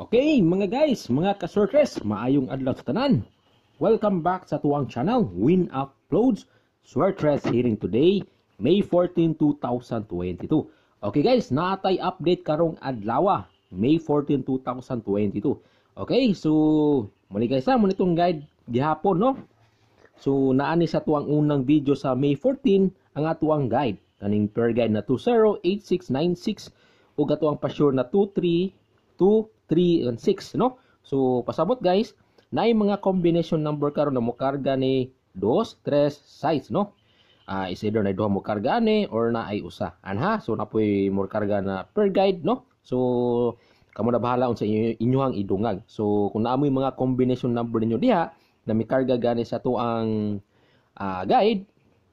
Okay, mga guys, mga ka kasortres, maayong adlaw sa tanan. Welcome back sa tuwang channel, Win Uploads, Sortres hearing today, May 14, 2022. Okay guys, natay update karong adlaw, May 14, 2022. Okay, so, muli guys ha, ah, muli itong guide gihapon, no? So, naani sa tuwang unang video sa May 14, ang atuang guide. Kaning per guide na 208696 o atuang pa-sure na 23, 3 and 6, no? So, pasabot guys, na mga combination number karon na mo karga ni 2, 3, size, no? Uh, is either na duha mo karga ni or na ay usa. Anha, so na poy mo karga na per guide, no? So, kamo na bahala unsa inyo, inyuhang idungag. So, kung naamoy mga combination number ninyo diha, na may karga gani sa to ang uh, ah, guide,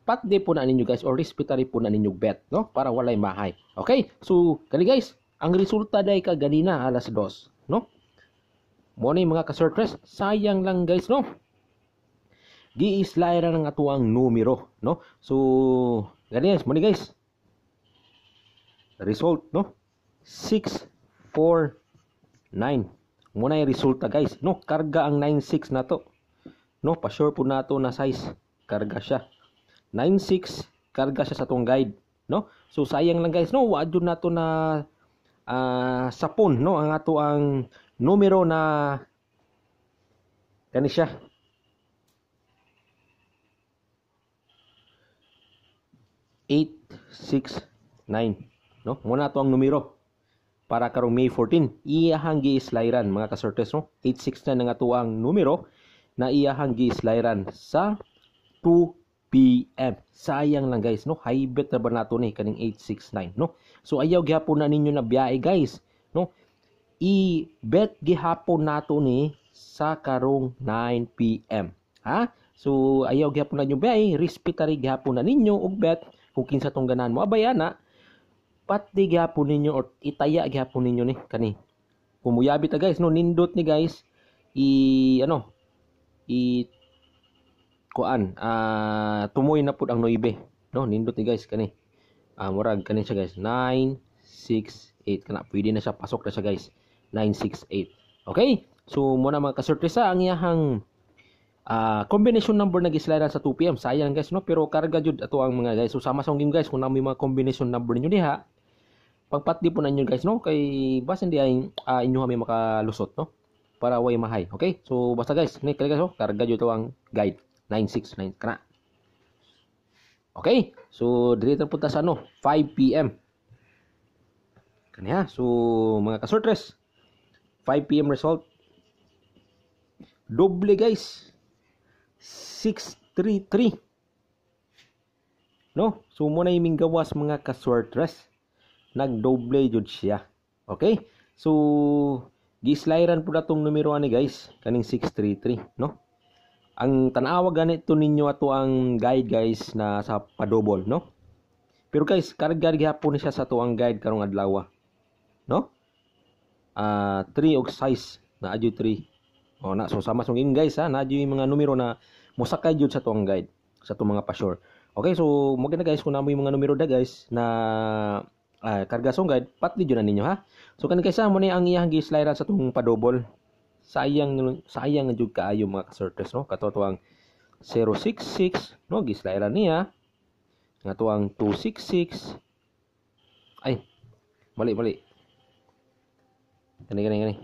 patde po na ninyo guys or respetary po na ninyo bet, no? Para walay mahay. Okay? So, kani guys, ang resulta day kaganina alas 2, no? Mo ni mga ka-surtres, sayang lang guys, no? Giislay ra ng atuang numero, no? So, ganyan mo ni guys. Result, no? 6 4 9. Muna yung resulta guys, no? Karga ang 96 na to. No, pa sure po na to na size. Karga siya. 96 karga siya sa tong guide, no? So sayang lang guys, no, wa na to na uh, ah, sapon no ang ato ang numero na kani siya eight six nine no muna ato ang numero para karong May 14 iyahang giislayran mga kasortes no 869 ang ato ang numero na iyahang giislayran sa 2 PM. Sayang lang guys, no? High bet na ba nato ni kaning 869, no? So ayaw gihapon na ninyo na biyahe guys, no? I-bet gihapon nato ni sa karong 9 PM. Ha? So ayaw gihapon na ninyo biyahe, respetary gihapon na ninyo og bet kung sa tong ganan mo abay ana. Pati gihapon ninyo or itaya gihapon ninyo ni kani. Kumuyabi ta guys, no? Nindot ni guys i ano i kuan uh, tumoy na pud ang 9 no nindot ni guys kani uh, murag kani siya guys 968 kana pwede na siya pasok na siya guys 968 okay so mo na mga kasurpresa ang iyahang uh, combination number na gislairan sa 2 pm sayang guys no pero karga jud ato ang mga guys so sama sa game guys kung na may mga combination number niyo diha pagpatdi po ninyo guys no kay basta hindi ay uh, inyo kami makalusot no para way mahay okay so basta guys ni guys oh karga jud to ang guide 969 kana. Okay? So diri ta punta sa ano, 5 PM. Kaniha. So mga kasortres, 5 PM result. Doble guys. 633. No? So mo na iming gawas mga kasortres. Nagdoble jud siya. Okay? So gislayran pud atong numero ani guys, kaning 633, no? ang tanawa ganito ninyo ato ang guide guys na sa padobol no pero guys karag-karag hapon siya sa to guide karong adlaw ah. no ah uh, 3 og size na adyo 3 oh na so sama sung in guys ha na adyo yung mga numero na mosakay jud sa to guide sa to mga pasure okay so mo na guys kun namo yung mga numero da guys na uh, karga song guide patli jud na ninyo ha so kani kaysa mo ni ang iyang gislide sa tong padobol sayang sayang jud kaayo mga kasortes no kato 066 no gislairan niya nga tuang 266 ay mali mali gani gani gani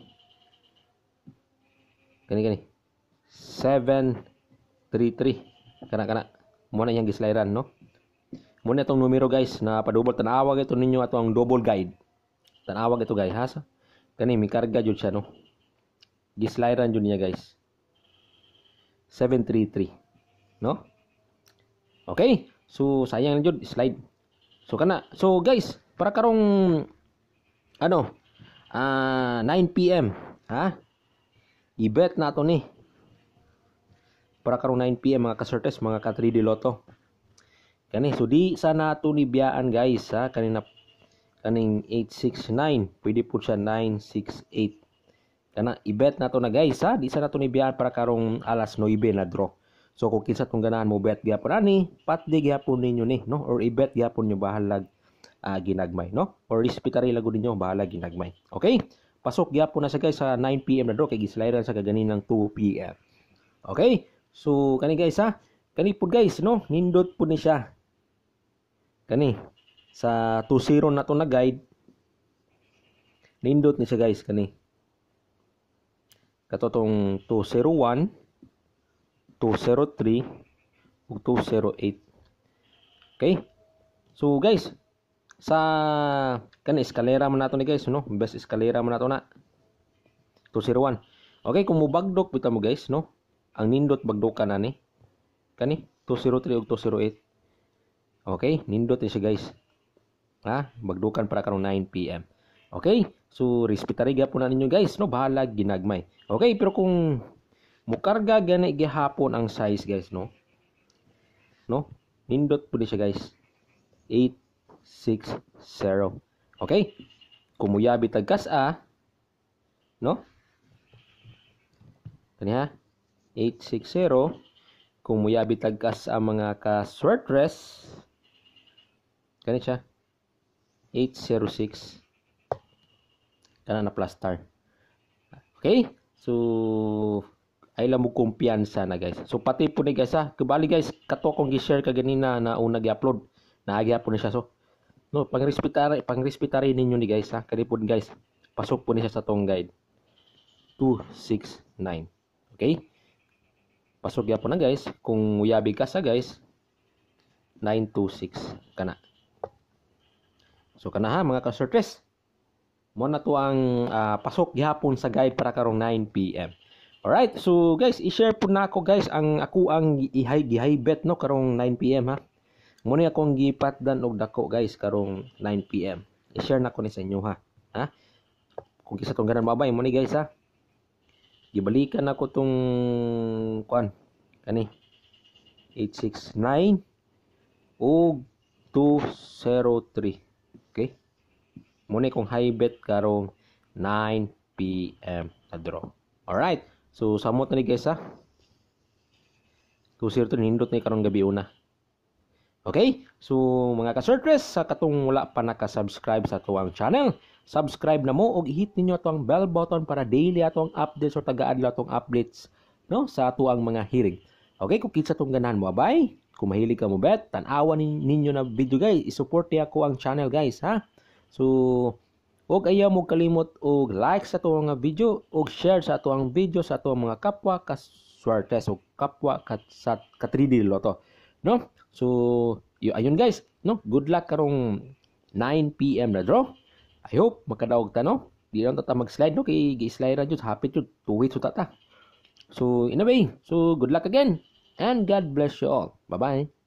gani gani 733 kana kana mo na yang gislairan no mo na tong numero guys na padubol tanawag ito ninyo atong double guide tanawag ito guys ha kani mi karga jud siya no Gislaran yun niya guys. 733. No? Okay. So sayang yun. Slide. So kana. So guys. Para karong. Ano. Uh, ah, 9pm. Ha? ibet na to ni. Para karong 9pm mga kasertes Mga ka-3D Lotto. Kani. So di sana ito ni biyaan guys. Ha? Kanina. Kaning 869. Pwede po siya 968. Kana ibet nato na guys ha, di sa nato ni biyahan para karong alas 9 na draw. So kung kinsa tong ganahan mo bet gyapon ani, ah, patdi gyapon ninyo ni, no? Or ibet bet gyapon nyo bahalag uh, ah, ginagmay, no? Or respetary lago ninyo bahalag ginagmay. Okay? Pasok gyapon na sa guys sa 9 PM na draw kay gislayran sa kaganinang 2 PM. Okay? So kani guys ha, kani pud guys no, nindot pud ni siya. Kani sa 20 na to na guide nindot ni siya guys kani Kato tong 201, 203, ug 208. Okay? So guys, sa kan eskalera man nato ni guys no, best eskalera man nato na. 201. Okay, kung mubagdok bitaw mo guys no, ang nindot bagdokan ani Kani 203 ug 208. Okay, nindot ni siya guys. Ha? Bagdukan para karon 9 PM. Okay? So, respetariga po na ninyo guys, no? Bahala, ginagmay. Okay, pero kung mukarga gani gihapon ang size guys, no? No? Nindot po ni siya guys. 860. Okay? Kumuyabi tagkas a, ah. no? Kaniha? 860. Kumuyabi tagkas ang mga ka-sweatress. Kani siya? 806 kana na plaster okay so ay lang mo kumpiyansa na guys so pati po ni guys ha kabali guys kato kong gi-share ka ganina na una gi-upload naagya po ni siya so no pangrespetare pangrespetare ninyo ni guys ha kani po guys pasok po ni siya sa tong guide 269 okay pasok ya po na guys kung uyabi ka sa guys 926 kana so kana ha mga ka-sortress mo na to ang uh, pasok gihapon sa guide para karong 9 PM. Alright, so guys, i-share po na ako guys ang ako ang ihay gihay bet no karong 9 PM ha. Mo ni akong gipatdan og dako guys karong 9 PM. I-share na ko ni sa inyo ha. Ha? Kung kisa tong ganan babay mo ni guys ha. Gibalikan ako tong kuan kani 869 og 203. Okay? Muna kung high bet karong 9 p.m. na draw. Alright. So, samot na ni guys ha. 2 to nindot ni karong gabi una. Okay? So, mga ka-surtress, sa katong wala pa naka-subscribe sa tuwang channel, subscribe na mo og hit ninyo atong bell button para daily atong updates o taga-adlaw atong updates no sa tuwang mga hiring. Okay, kung kitsa tong ganahan mo, abay, kung mahilig ka mo bet, tanawa ninyo na video guys, isupport niya ko ang channel guys, ha? So, huwag ayaw mo kalimot og like sa tuwang nga video og share sa tuwang video sa tuwang mga kapwa kaswerte o kapwa kat, sa katridil to. No? So, yun, ayun guys. No? Good luck karong 9 p.m. na draw. I hope makadaog ta no. Di lang tata mag-slide no kay gi-slide ra jud Happy to tuwid so tata. So, in a way, so good luck again and God bless you all. Bye-bye.